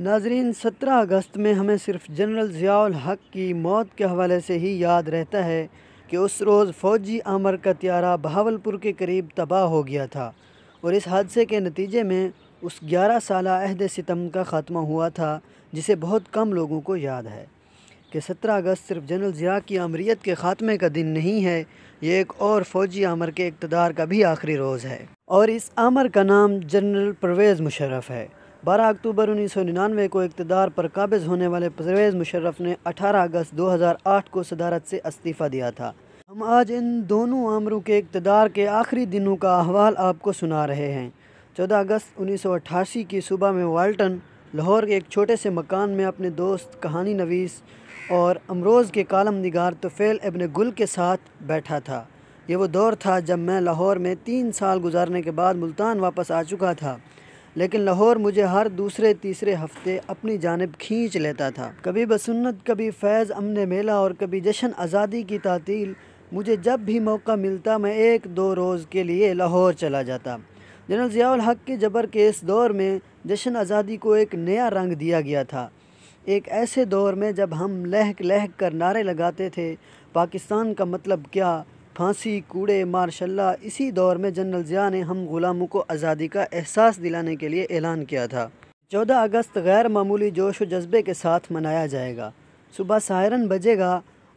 नाजरीन सत्रह अगस्त में हमें सिर्फ जनरल ज़ियाउल हक की मौत के हवाले से ही याद रहता है कि उस रोज़ फ़ौजी आमर का त्यारा बहावलपुर के करीब तबाह हो गया था और इस हादसे के नतीजे में उस ग्यारह साल अहद सितम का ख़ात्मा हुआ था जिसे बहुत कम लोगों को याद है कि सत्रह अगस्त सिर्फ जनरल ज़िया की अमरीत के ख़ात्मे का दिन नहीं है ये एक और फ़ौजी आमर के इकतदार का भी आखिरी रोज़ है और इस आमर का नाम जनरल परवेज़ मुशरफ है बारह अक्टूबर उन्नीस सौ निन्यानवे को इकतदार पर काबिज होने वाले परवेज़ मुशर्रफ ने अठारह अगस्त दो हज़ार आठ को सदारत से इस्तीफ़ा दिया था हम आज इन दोनों आमरों के इकतदार के आखिरी दिनों का अहवाल आपको सुना रहे हैं चौदह अगस्त उन्नीस सौ अट्ठासी की सुबह में वाल्टन लाहौर के एक छोटे से मकान में अपने दोस्त कहानी नवीस और अमरोज़ के कालम निगार तोफ़ेल अबन गुल के साथ बैठा था ये वो दौर था जब मैं लाहौर में तीन साल गुजारने के बाद मुल्तान वापस आ चुका था लेकिन लाहौर मुझे हर दूसरे तीसरे हफ्ते अपनी जानब खींच लेता था कभी बसन्नत कभी फैज़ अमन मेला और कभी जश्न आज़ादी की तातील मुझे जब भी मौका मिलता मैं एक दो रोज़ के लिए लाहौर चला जाता जनरल ज़ियाल हक के जबर के इस दौर में जश्न आज़ादी को एक नया रंग दिया गया था एक ऐसे दौर में जब हम लहक लहक कर नारे लगाते थे पाकिस्तान का मतलब क्या फांसी कूड़े मार्शल्ला इसी दौर में जनरल ज़िया ने हम ग़ुलामों को आज़ादी का एहसास दिलाने के लिए ऐलान किया था चौदह अगस्त गैर मामूली जोश व जज्बे के साथ मनाया जाएगा सुबह सायरन बजेगा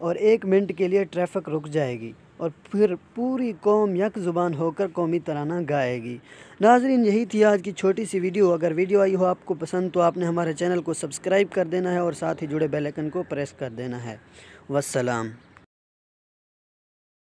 और एक मिनट के लिए ट्रैफिक रुक जाएगी और फिर पूरी कौम यक ज़ुबान होकर कौमी तराना गाएगी नाजरीन यही थी आज की छोटी सी वीडियो अगर वीडियो आई हो आपको पसंद तो आपने हमारे चैनल को सब्सक्राइब कर देना है और साथ ही जुड़े बेल आइकन को प्रेस कर देना है वसलाम